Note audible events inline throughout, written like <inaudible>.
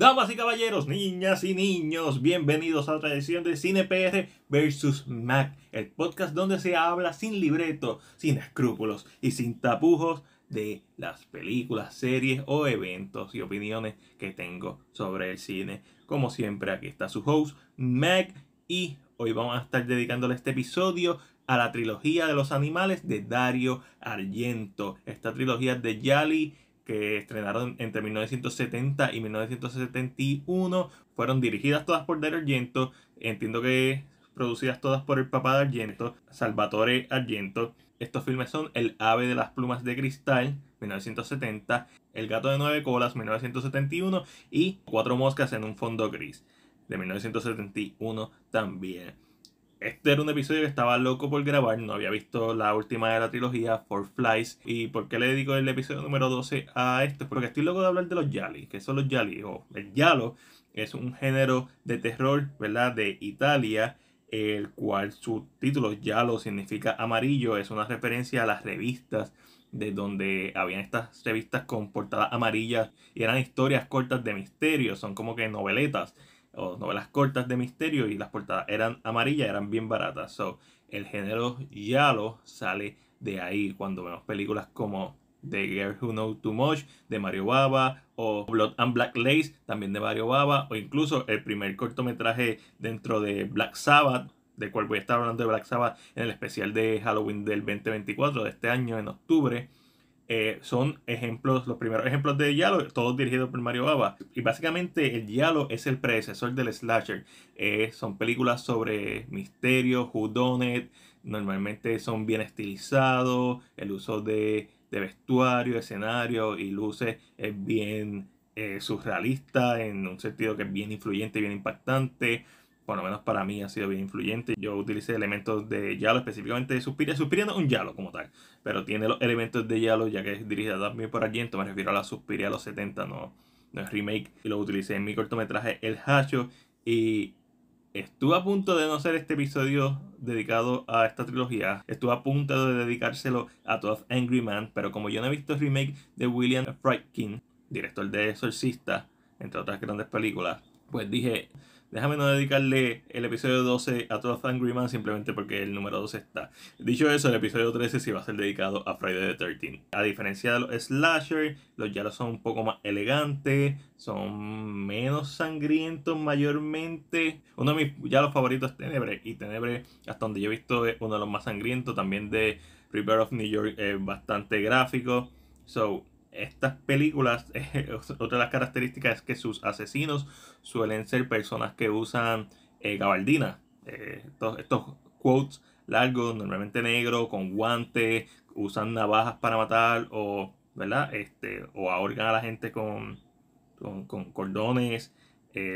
Damas y caballeros, niñas y niños, bienvenidos a la tradición de Cine PR versus Mac, el podcast donde se habla sin libreto, sin escrúpulos y sin tapujos de las películas, series o eventos y opiniones que tengo sobre el cine. Como siempre, aquí está su host, Mac, y hoy vamos a estar dedicándole este episodio a la trilogía de los animales de Dario Argento. Esta trilogía de Yali que estrenaron entre 1970 y 1971. Fueron dirigidas todas por Dario Argento. Entiendo que producidas todas por el papá de Argento, Salvatore Argento. Estos filmes son El ave de las plumas de cristal, 1970, El gato de nueve colas, 1971 y Cuatro moscas en un fondo gris, de 1971 también este era un episodio que estaba loco por grabar, no había visto la última de la trilogía, Four Flies. ¿Y por qué le dedico el episodio número 12 a esto? Porque estoy loco de hablar de los Yali, que son los Yali, o el Yalo, es un género de terror, ¿verdad?, de Italia, el cual su título, Yalo, significa amarillo, es una referencia a las revistas de donde habían estas revistas con portadas amarillas y eran historias cortas de misterio, son como que noveletas o novelas cortas de misterio y las portadas eran amarillas, eran bien baratas. So, el género Yalo sale de ahí cuando vemos películas como The Girl Who Knows Too Much de Mario Baba o Blood and Black Lace también de Mario Baba o incluso el primer cortometraje dentro de Black Sabbath de cual voy a estar hablando de Black Sabbath en el especial de Halloween del 2024 de este año en octubre eh, son ejemplos, los primeros ejemplos de Yalo, todos dirigidos por Mario Baba. Y básicamente el Yalo es el predecesor del slasher. Eh, son películas sobre misterio, it? normalmente son bien estilizados, el uso de, vestuario, escenario y luces es bien eh, surrealista, en un sentido que es bien influyente bien impactante por lo menos para mí ha sido bien influyente. Yo utilicé elementos de Yalo, específicamente de Suspiria. Suspiria no es un Yalo como tal, pero tiene los elementos de Yalo, ya que es dirigida también por Entonces Me refiero a la Suspiria de los 70, no, no es remake. Y lo utilicé en mi cortometraje El Hacho. Y estuve a punto de no hacer este episodio dedicado a esta trilogía. Estuve a punto de dedicárselo a Todd Angry Man, pero como yo no he visto el remake de William Friedkin, director de Exorcista, entre otras grandes películas, pues dije, Déjame no dedicarle el episodio 12 a Todd Angry Man simplemente porque el número 12 está. Dicho eso, el episodio 13 sí va a ser dedicado a Friday the 13. A diferencia de los slasher, los yalos son un poco más elegantes, son menos sangrientos mayormente. Uno de mis yalos favoritos es Tenebre, y Tenebre, hasta donde yo he visto, es uno de los más sangrientos. También de River of New York, es bastante gráfico. So, estas películas, <laughs> eh, otra de las características es que sus asesinos suelen ser personas que usan eh, gabardina. Eh, estos, quotes largos, normalmente negros, con guantes, usan navajas para matar o, ¿verdad? Este, o a la gente con, cordones.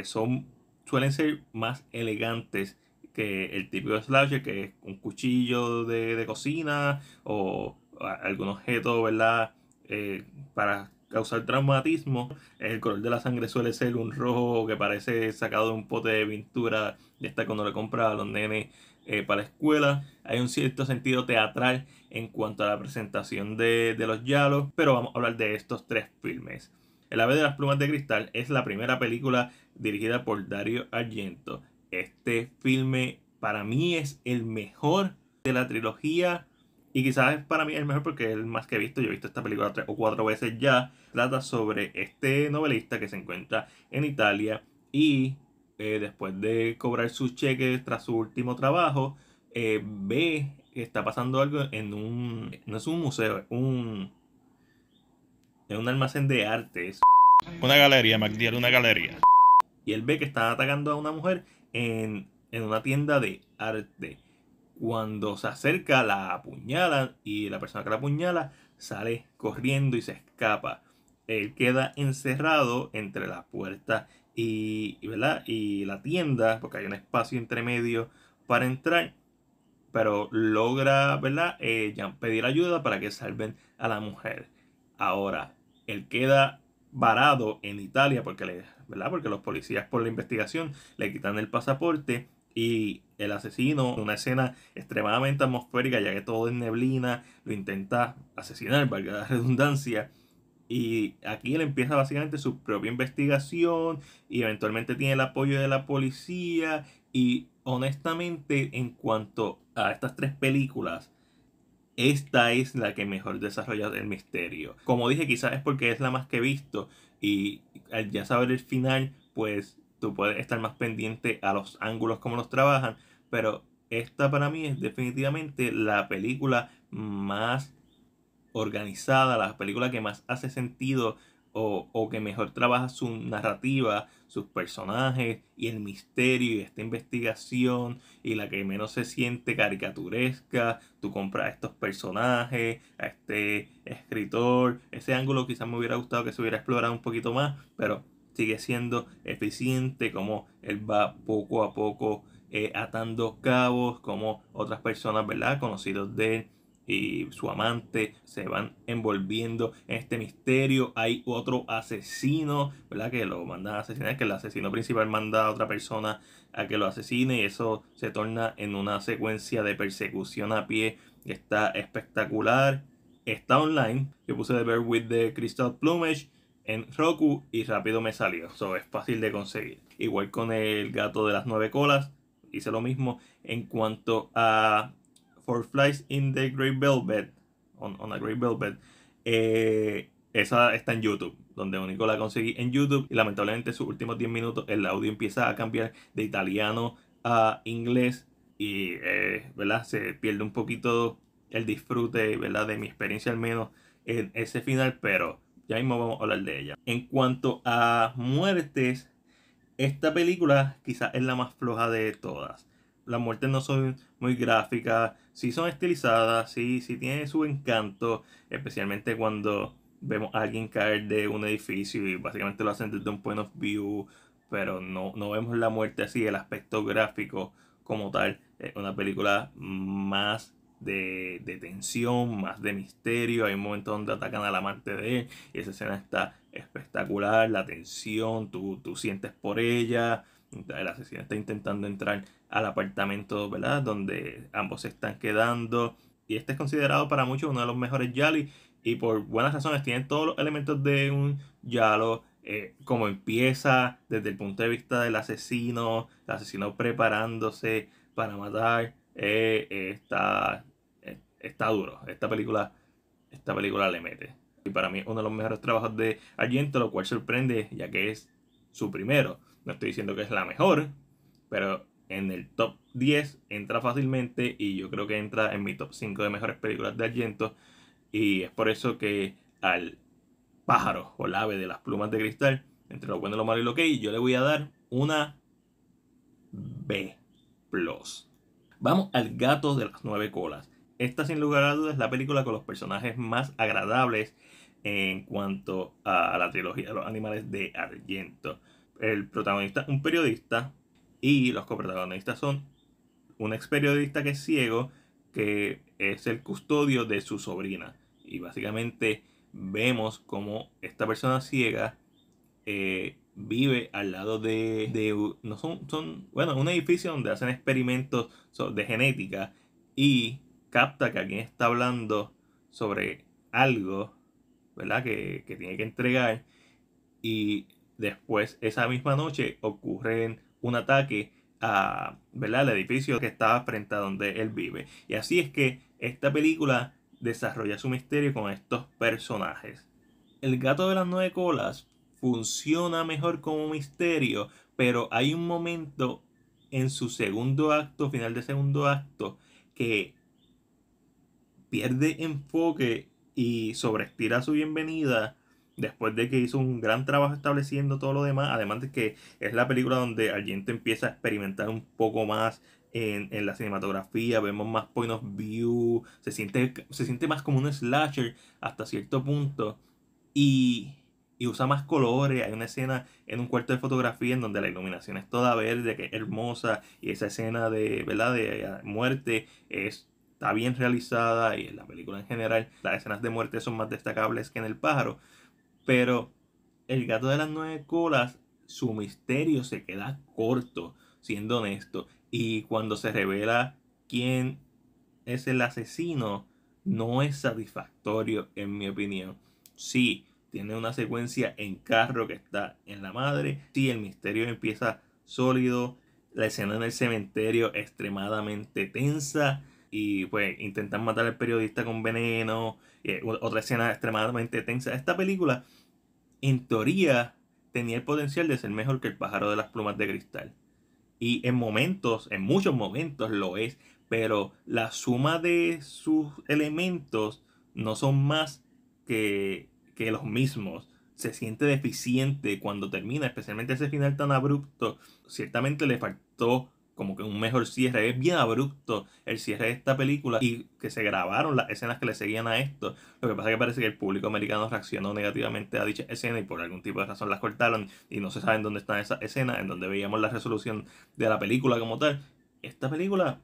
son, suelen ser más elegantes que el típico slasher, que es un cuchillo de, de cocina o algún objeto, ¿verdad? Eh, para causar traumatismo. El color de la sangre suele ser un rojo que parece sacado de un pote de pintura, de esta cuando le compra a los nenes eh, para la escuela. Hay un cierto sentido teatral en cuanto a la presentación de, de los Yalos, pero vamos a hablar de estos tres filmes. El ave de las plumas de cristal es la primera película dirigida por Dario Argento. Este filme para mí es el mejor de la trilogía y quizás para mí es el mejor porque es el más que he visto. Yo he visto esta película tres o cuatro veces ya. Trata sobre este novelista que se encuentra en Italia y eh, después de cobrar sus cheques tras su último trabajo, eh, ve que está pasando algo en un... No es un museo, es un... Es un almacén de artes. Una galería, MacDiel, una galería. Y él ve que están atacando a una mujer en, en una tienda de arte. Cuando se acerca, la apuñalan y la persona que la apuñala sale corriendo y se escapa. Él queda encerrado entre la puerta y, ¿verdad? y la tienda, porque hay un espacio entre medio para entrar. Pero logra ¿verdad? Eh, pedir ayuda para que salven a la mujer. Ahora, él queda varado en Italia porque, le, ¿verdad? porque los policías por la investigación le quitan el pasaporte y el asesino, una escena extremadamente atmosférica, ya que todo es neblina, lo intenta asesinar, valga la <laughs> redundancia. Y aquí él empieza básicamente su propia investigación y eventualmente tiene el apoyo de la policía. Y honestamente, en cuanto a estas tres películas, esta es la que mejor desarrolla el misterio. Como dije, quizás es porque es la más que he visto y al ya saber el final, pues tú puedes estar más pendiente a los ángulos como los trabajan, pero esta para mí es definitivamente la película más organizada, la película que más hace sentido o, o, que mejor trabaja su narrativa, sus personajes y el misterio y esta investigación y la que menos se siente caricaturesca. Tú compras a estos personajes, a este escritor. Ese ángulo quizás me hubiera gustado que se hubiera explorado un poquito más, pero sigue siendo eficiente, como él va poco a poco eh, atando cabos, como otras personas, ¿verdad? Conocidos de él y su amante se van envolviendo en este misterio. Hay otro asesino, ¿verdad? Que lo mandan a asesinar, que el asesino principal manda a otra persona a que lo asesine y eso se torna en una secuencia de persecución a pie que está espectacular. Está online. Yo puse The Bear with the Crystal Plumage en Roku y rápido me salió. So, es fácil de conseguir. Igual con el gato de las nueve colas. Hice lo mismo en cuanto a For Flies in the Great Velvet. On, a Great Velvet. Eh, esa está en YouTube, donde único la conseguí en YouTube. Y lamentablemente sus últimos 10 minutos el audio empieza a cambiar de italiano a inglés. Y eh, ¿verdad? se pierde un poquito el disfrute ¿verdad? de mi experiencia al menos en ese final. Pero ya mismo vamos a hablar de ella. En cuanto a muertes, esta película quizás es la más floja de todas. Las muertes no son muy gráficas, sí son estilizadas, sí, sí tienen su encanto, especialmente cuando vemos a alguien caer de un edificio y básicamente lo hacen desde un point of view, pero no, no vemos la muerte así, el aspecto gráfico como tal. Es una película más de, tensión, más de misterio. Hay un momento donde atacan al amante de él. Y esa escena está espectacular. La tensión, tú, sientes por ella. El asesino está intentando entrar al apartamento, ¿verdad? Donde ambos se están quedando. Y este es considerado para muchos uno de los mejores Yali. Y por buenas razones, tiene todos los elementos de un Yalo. Eh, como empieza desde el punto de vista del asesino, el asesino preparándose para matar, eh, eh, está, eh, está duro. Esta película, esta película le mete. Y para mí uno de los mejores trabajos de Argento, lo cual sorprende ya que es su primero. No estoy diciendo que es la mejor, pero en el top 10 entra fácilmente y yo creo que entra en mi top 5 de mejores películas de Argento. Y es por eso que al pájaro o la ave de las plumas de cristal, entre lo bueno, lo malo y lo que, yo le voy a dar una B. Vamos al gato de las nueve colas. Esta sin lugar a dudas es la película con los personajes más agradables en cuanto a la trilogía de los animales de Argento. El protagonista es un periodista y los coprotagonistas son un ex periodista que es ciego que es el custodio de su sobrina. Y básicamente vemos como esta persona ciega eh, vive al lado de, de no son, son, bueno, un edificio donde hacen experimentos de genética y capta que alguien está hablando sobre algo, ¿verdad? Que, que tiene que entregar y después esa misma noche ocurre un ataque a, ¿verdad? Al edificio que estaba frente a donde él vive. Y así es que esta película desarrolla su misterio con estos personajes. El gato de las nueve colas funciona mejor como misterio, pero hay un momento en su segundo acto, final de segundo acto, que pierde enfoque y sobreestira su bienvenida después de que hizo un gran trabajo estableciendo todo lo demás, además de que es la película donde Argento empieza a experimentar un poco más en, la cinematografía, vemos más point of view, se siente, se siente más como un slasher hasta cierto punto y y usa más colores. Hay una escena en un cuarto de fotografía en donde la iluminación es toda verde, que es hermosa, y esa escena de, ¿verdad? de eh, muerte está bien realizada, y en la película en general las escenas de muerte son más destacables que en el pájaro. Pero el gato de las nueve colas, su misterio se queda corto, siendo honesto, y cuando se revela quién es el asesino, no es satisfactorio, en mi opinión. Sí, tiene una secuencia en carro que está en la madre. Sí, el misterio empieza sólido. La escena en el cementerio extremadamente tensa. Y pues intentan matar al periodista con veneno. Eh, otra escena extremadamente tensa. Esta película, en teoría, tenía el potencial de ser mejor que el pájaro de las plumas de cristal. Y en momentos, en muchos momentos lo es. Pero la suma de sus elementos no son más que que los mismos. Se siente deficiente cuando termina, especialmente ese final tan abrupto. Ciertamente le faltó como que un mejor cierre. Es bien abrupto el cierre de esta película y que se grabaron las escenas que le seguían a esto. Lo que pasa es que parece que el público americano reaccionó negativamente a dicha escena y por algún tipo de razón las cortaron y no se sabe dónde está esa escena... en donde veíamos la resolución de la película como tal. Esta película,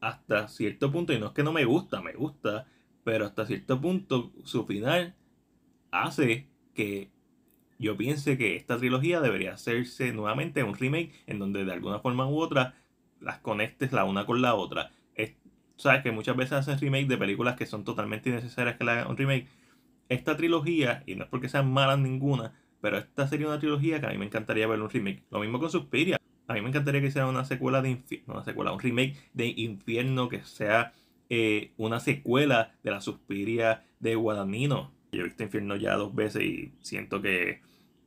hasta cierto punto, y no es que no me gusta, me gusta, pero hasta cierto punto su final hace que yo piense que esta trilogía debería hacerse nuevamente un remake en donde de alguna forma u otra las conectes la una con la otra. Sabes que muchas veces hacen remake de películas que son totalmente innecesarias que le hagan un remake. Esta trilogía, y no es porque sean malas ninguna, pero esta sería una trilogía que a mí me encantaría ver un remake. Lo mismo con Suspiria. A mí me encantaría que sea una secuela de infierno, una secuela, un remake de Infierno que sea eh, una secuela de la Suspiria de Guadagnino yo he visto Infierno ya dos veces y siento que,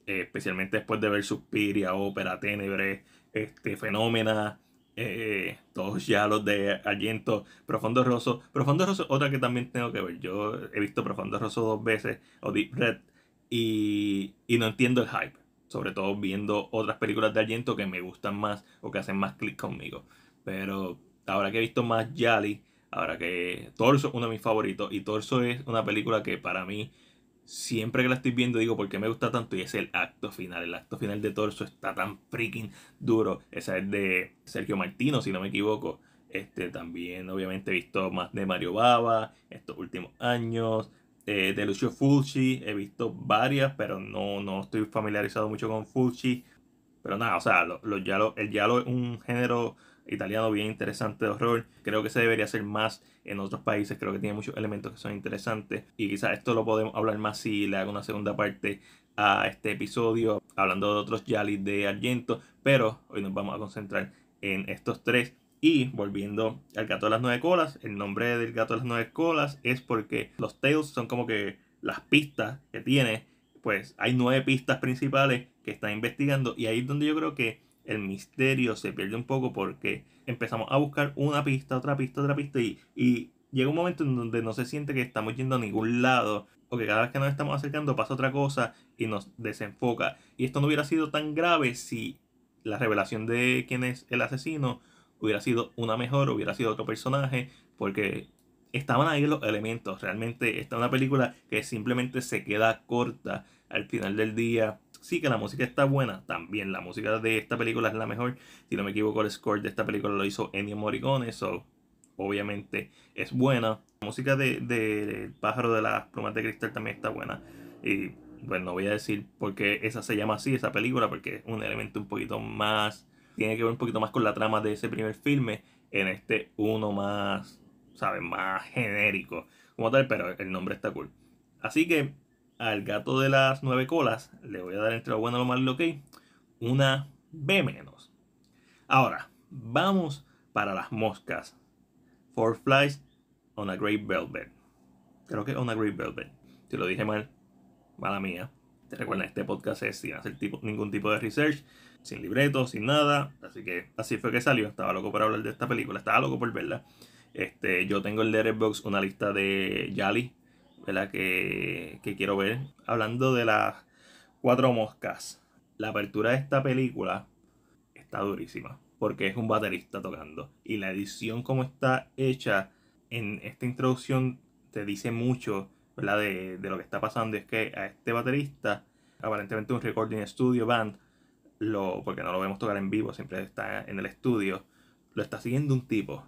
eh, especialmente después de ver Suspiria, Ópera, Ténebre, este, Fenómena, eh, todos ya los de Argento, Profundo Rosso. Profondo Rosso, otra que también tengo que ver. Yo he visto Profundo Rosso dos veces, o Deep Red, y, y no entiendo el hype. Sobre todo viendo otras películas de Argento que me gustan más o que hacen más clic conmigo. Pero ahora que he visto más Yali Ahora que Torso es uno de mis favoritos y Torso es una película que para mí siempre que la estoy viendo digo ¿por qué me gusta tanto y es el acto final. El acto final de Torso está tan freaking duro. Esa es de Sergio Martino, si no me equivoco. Este también obviamente he visto más de Mario Baba estos últimos años. Eh, de Lucio Fulci, he visto varias, pero no, no estoy familiarizado mucho con Fulci. Pero nada, o sea, lo, el yalo es un género italiano bien interesante de horror. Creo que se debería hacer más en otros países, creo que tiene muchos elementos que son interesantes y quizás esto lo podemos hablar más si le hago una segunda parte a este episodio hablando de otros Yalis de Argento, pero hoy nos vamos a concentrar en estos tres. Y volviendo al gato de las nueve colas, el nombre del gato de las nueve colas es porque los tails son como que las pistas que tiene, pues hay nueve pistas principales que está investigando y ahí es donde yo creo que el misterio se pierde un poco porque empezamos a buscar una pista, otra pista, otra pista y, llega un momento en donde no se siente que estamos yendo a ningún lado o que cada vez que nos estamos acercando pasa otra cosa y nos desenfoca. Y esto no hubiera sido tan grave si la revelación de quién es el asesino hubiera sido una mejor, hubiera sido otro personaje, porque estaban ahí los elementos. Realmente esta es una película que simplemente se queda corta al final del día Sí que la música está buena, también la música de esta película es la mejor. Si no me equivoco, el score de esta película lo hizo Ennio Morricone, so obviamente es buena. La música de, de Pájaro de las Plumas de Cristal también está buena. Y bueno, pues, no voy a decir por qué esa se llama así, esa película, porque es un elemento un poquito más... Tiene que ver un poquito más con la trama de ese primer filme, en este uno más, ¿sabes? Más genérico como tal, pero el nombre está cool. Así que al gato de las nueve colas le voy a dar entre lo bueno, lo malo lo que una B menos. Ahora, vamos para las moscas. Four flies on a great velvet. Creo que on a great velvet. Si lo dije mal, mala mía. Te recuerdan, este podcast es sin hacer ningún tipo de research, sin libreto, sin nada. Así que así fue que salió. Estaba loco por hablar de esta película, estaba loco por verla. Este, yo tengo en Letterboxd una lista de Yali la Que, quiero ver. Hablando de las cuatro moscas, la apertura de esta película está durísima. Porque es un baterista tocando. Y la edición como está hecha en esta introducción te dice mucho De, lo que está pasando. Es que a este baterista, aparentemente un recording studio band, lo, porque no lo vemos tocar en vivo, siempre está en el estudio, lo está siguiendo un tipo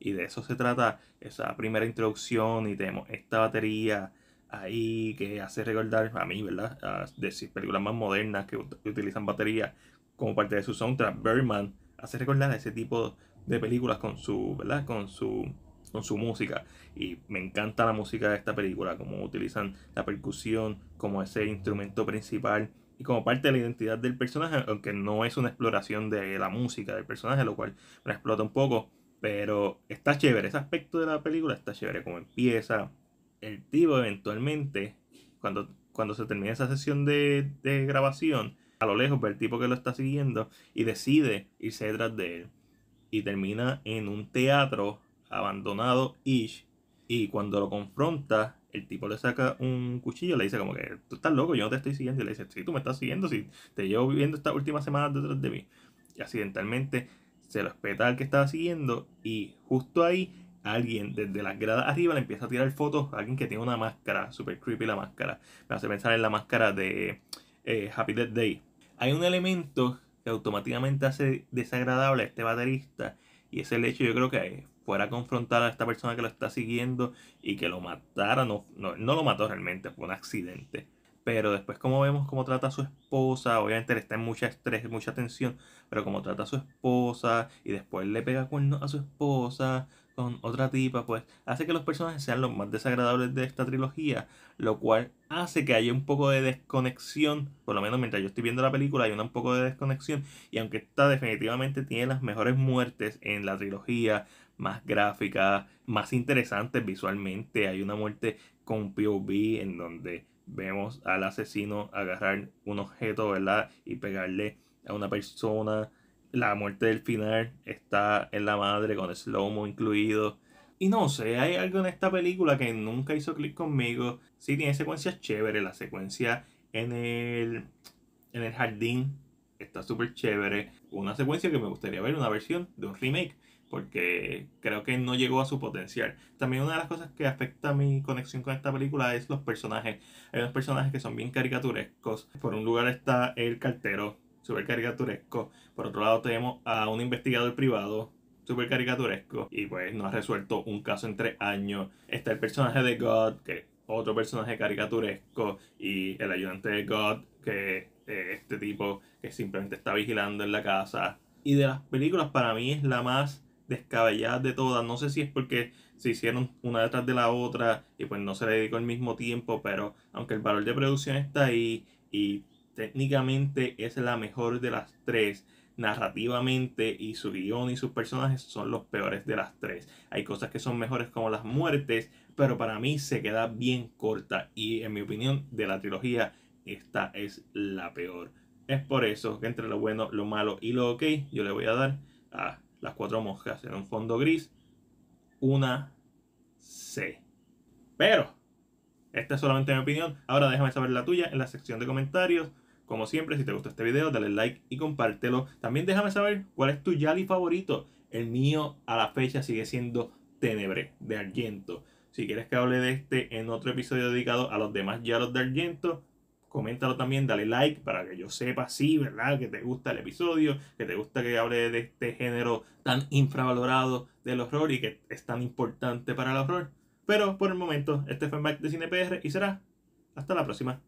y de eso se trata esa primera introducción y tenemos esta batería ahí que hace recordar a mí, ¿verdad? A, películas más modernas que utilizan batería como parte de su soundtrack. Birdman hace recordar a ese tipo de películas con su, ¿verdad? Con su con su música. Y me encanta la música de esta película, como utilizan la percusión como ese instrumento principal y como parte de la identidad del personaje, aunque no es una exploración de la música del personaje, lo cual me explota un poco. Pero está chévere, ese aspecto de la película está chévere, como empieza. El tipo eventualmente, cuando, cuando se termina esa sesión de, grabación, a lo lejos ve el tipo que lo está siguiendo y decide irse detrás de él. Y termina en un teatro abandonado ish. Y cuando lo confronta, el tipo le saca un cuchillo, le dice como que tú estás loco, yo no te estoy siguiendo. Y le dice, sí, tú me estás siguiendo, si te llevo viviendo estas últimas semanas detrás de mí. Y accidentalmente se lo espeta al que estaba siguiendo y justo ahí alguien desde las gradas arriba le empieza a tirar fotos alguien que tiene una máscara, super creepy la máscara. Me hace pensar en la máscara de eh, Happy Death Day. Hay un elemento que automáticamente hace desagradable a este baterista y es el hecho yo creo que eh, fuera a confrontar a esta persona que lo está siguiendo y que lo matara, no, no, no lo mató realmente, fue un accidente. Pero después como vemos cómo trata a su esposa, obviamente le está en mucha estrés, mucha tensión, pero como trata a su esposa y después le pega cuernos a su esposa con otra tipa, pues hace que los personajes sean los más desagradables de esta trilogía, lo cual hace que haya un poco de desconexión, por lo menos mientras yo estoy viendo la película hay una un poco de desconexión, y aunque esta definitivamente tiene las mejores muertes en la trilogía, más gráfica. más interesante visualmente, hay una muerte con POV en donde vemos al asesino agarrar un objeto, ¿verdad? Y pegarle a una persona. La muerte del final está en la madre con slow-mo incluido. Y no sé, hay algo en esta película que nunca hizo clic conmigo. Sí, tiene secuencias chéveres. La secuencia en el, en el jardín está súper chévere. Una secuencia que me gustaría ver, una versión de un remake porque creo que no llegó a su potencial. También una de las cosas que afecta mi conexión con esta película es los personajes. Hay unos personajes que son bien caricaturescos. Por un lugar está el cartero, súper caricaturesco. Por otro lado tenemos a un investigador privado, súper caricaturesco. Y pues no ha resuelto un caso en tres años. Está el personaje de God, que es otro personaje caricaturesco. Y el ayudante de God, que es este tipo que simplemente está vigilando en la casa. Y de las películas para mí es la más descabelladas de todas. No sé si es porque se hicieron una detrás de la otra y pues no se le dedicó el mismo tiempo, pero aunque el valor de producción está ahí y técnicamente es la mejor de las tres, narrativamente y su guión y sus personajes son los peores de las tres. Hay cosas que son mejores como las muertes, pero para mí se queda bien corta y en mi opinión de la trilogía esta es la peor. Es por eso que entre lo bueno, lo malo y lo ok yo le voy a dar a las cuatro monjas en un fondo gris, una C. Pero, esta es solamente mi opinión. Ahora déjame saber la tuya en la sección de comentarios. Como siempre, si te gustó este video, dale like y compártelo. También déjame saber cuál es tu Yali favorito. El mío a la fecha sigue siendo Tenebre de Argento. Si quieres que hable de este en otro episodio dedicado a los demás Yalos de Argento, coméntalo también, dale like para que yo sepa, sí, ¿verdad? Que te gusta el episodio, que te gusta que hable de este género tan infravalorado del horror y que es tan importante para el horror. Pero por el momento, este fue Mike de CinePR y será hasta la próxima.